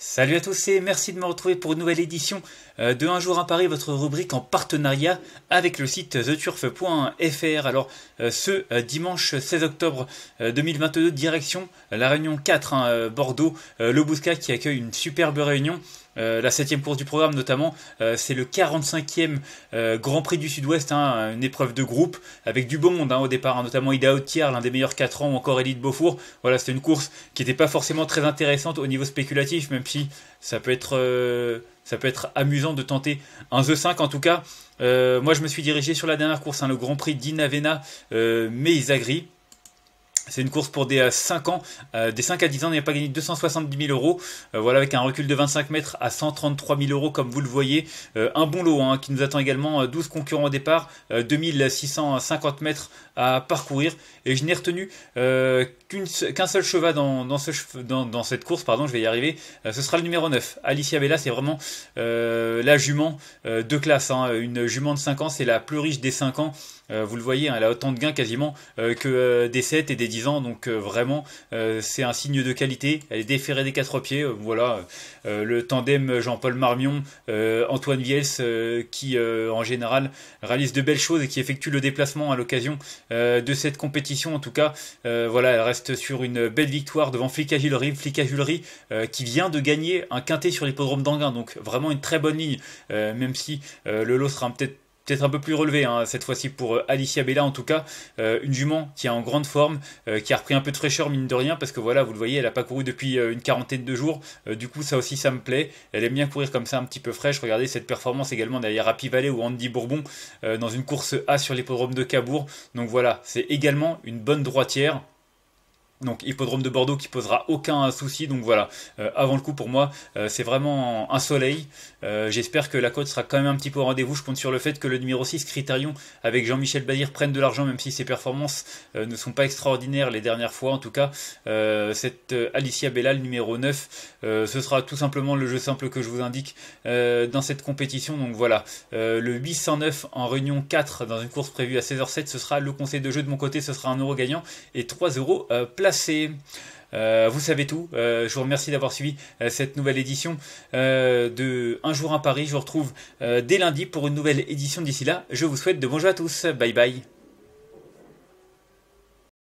Salut à tous et merci de me retrouver pour une nouvelle édition euh, de Un jour à Paris, votre rubrique en partenariat avec le site theturf.fr. Alors euh, ce euh, dimanche 16 octobre 2022, direction la Réunion 4, hein, Bordeaux, le Bouscat qui accueille une superbe réunion euh, la septième course du programme notamment, euh, c'est le 45e euh, Grand Prix du Sud-Ouest, hein, une épreuve de groupe avec du bon monde hein, au départ, hein, notamment Ida Outier l'un des meilleurs 4 ans, ou encore Elite Beaufour. Voilà, c'était une course qui n'était pas forcément très intéressante au niveau spéculatif, même si ça peut être, ça peut être amusant de tenter un The 5 en tout cas. moi, je me suis dirigé sur la dernière course, le Grand Prix d'Inavena, mais Meizagri c'est une course pour des 5 euh, ans, euh, des 5 à 10 ans, n'a pas gagné 270 000 euros. Euh, voilà, avec un recul de 25 mètres à 133 000 euros, comme vous le voyez. un bon lot hein, qui nous attend également. 12 concurrents au départ, 2650 mètres à parcourir. Et je n'ai retenu qu'un seul cheval dans, cette course, pardon, je vais y arriver. ce sera le numéro 9. Alicia Bella, c'est vraiment la jument de classe. Hein. Une jument de 5 ans, c'est la plus riche des 5 ans. vous le voyez, hein, elle a autant de gains quasiment que des 7 et des 10 ans. Donc euh, vraiment, euh, c'est un signe de qualité. Elle est déférée des quatre pieds. Euh, voilà, le tandem Jean-Paul Marmion, Antoine Viels, qui en général réalise de belles choses et qui effectue le déplacement à l'occasion de cette compétition. En tout cas, voilà, elle reste sur une belle victoire devant à Flicajulerie qui vient de gagner un quintet sur l'hippodrome d'Anguin. Donc vraiment une très bonne ligne, même si le lot sera peut-être peut-être un peu plus relevé hein, cette fois-ci pour euh, Alicia Bella en tout cas, euh, une jument qui est en grande forme, euh, qui a repris un peu de fraîcheur mine de rien parce que voilà, vous le voyez, elle n'a pas couru depuis une quarantaine de jours, du coup ça aussi ça me plaît, elle aime bien courir comme ça un petit peu fraîche, regardez cette performance également derrière à Valley ou Andy Bourbon dans une course A sur l'hippodrome de Cabourg, donc voilà, c'est également une bonne droitière, donc hippodrome de Bordeaux qui posera aucun souci. Donc voilà, euh, avant le coup pour moi, euh, c'est vraiment un soleil. Euh, j'espère que la côte sera quand même un petit peu au rendez-vous. Je compte sur le fait que le numéro 6, Critérion, avec Jean-Michel Bazir, prenne de l'argent, même si ses performances ne sont pas extraordinaires les dernières fois. En tout cas, cette Alicia Bellal numéro 9, ce sera tout simplement le jeu simple que je vous indique dans cette compétition. Donc voilà, le 809 en réunion 4 dans une course prévue à 16h07, ce sera le conseil de jeu de mon côté, ce sera un euro gagnant et 3 euros plat euh, vous savez tout. Euh, je vous remercie d'avoir suivi euh, cette nouvelle édition de Un jour à Paris. Je vous retrouve dès lundi pour une nouvelle édition. D'ici là, je vous souhaite de bonjour à tous. Bye bye.